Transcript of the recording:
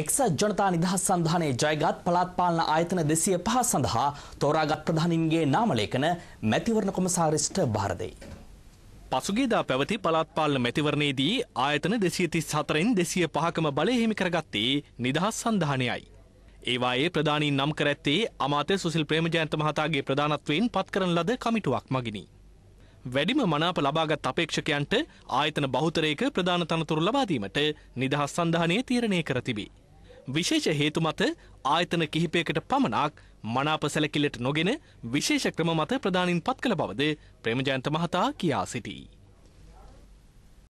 එක්සත් ජනතා නිදහස් සන්ධානයේ ජයගත් පළාත් පාලන ආයතන දෙසිය පහ සඳහා තෝරාගත් ප්‍රධානින්ගේ නාමලේඛන මැතිවරණ කොමසාරිස්ට භාරදයි. පසුගේදා පැවති පළාත් පාලන මැතිවරණයේදී ආයතන දෙසිය තිස් හතරෙන් දෙසිය පහකම බලය හිමි කරගත්තේ නිදහස් සන්ධානයයි. ඒවායේ ප්‍රධානීන් නම් කර ඇත්තේ අමාත්‍ය සුසිල් ප්‍රේමජයන්ත මහතාගේ ප්‍රධානත්වයෙන් පත් කරන ලද කමිටුවක් මගිනි. වැඩිම මනාප ලබාගත් අපේක්ෂකයන්ට ආයතන බහුතරයක ප්‍රධාන තනතුරු ලබාදීමට නිදහස් සන්ධානය තීරණය කර තිබේ. විශේෂ හේතු මත ආයතන කිහිපයකට පමණක් මනාප සැලකිල්ලට නොගෙන විශේෂ ක්‍රම මත ප්‍රධානින් පත් කළ බවද ප්‍රේමජයන්ත මහතා කියා සිටියි.